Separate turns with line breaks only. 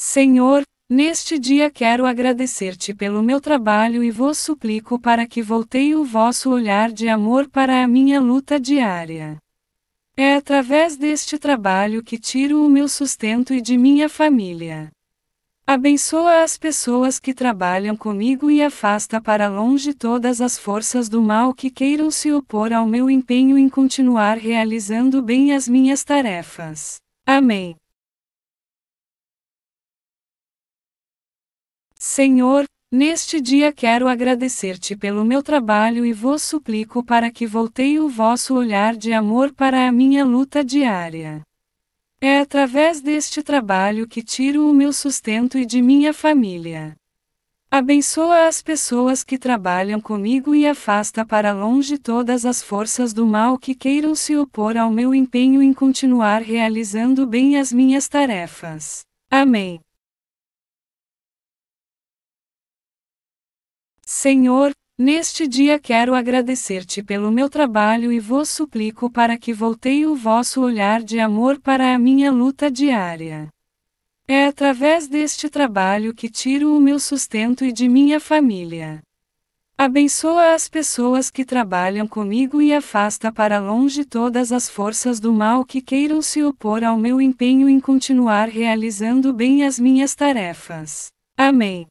Senhor, neste dia quero agradecer-te pelo meu trabalho e vos suplico para que voltei o vosso olhar de amor para a minha luta diária. É através deste trabalho que tiro o meu sustento e de minha família. Abençoa as pessoas que trabalham comigo e afasta para longe todas as forças do mal que queiram se opor ao meu empenho em continuar realizando bem as minhas tarefas. Amém.
Senhor, neste dia
quero agradecer-te pelo meu trabalho e vos suplico para que voltei o vosso olhar de amor para a minha luta diária. É através deste trabalho que tiro o meu sustento e de minha família. Abençoa as pessoas que trabalham comigo e afasta para longe todas as forças do mal que queiram se opor ao meu empenho em continuar realizando bem as minhas tarefas. Amém. Senhor, neste dia quero agradecer-te pelo meu trabalho e vos suplico para que voltei o vosso olhar de amor para a minha luta diária. É através deste trabalho que tiro o meu sustento e de minha família. Abençoa as pessoas que trabalham comigo e afasta para longe todas as forças do mal que queiram se opor ao meu empenho em continuar realizando bem as minhas tarefas. Amém.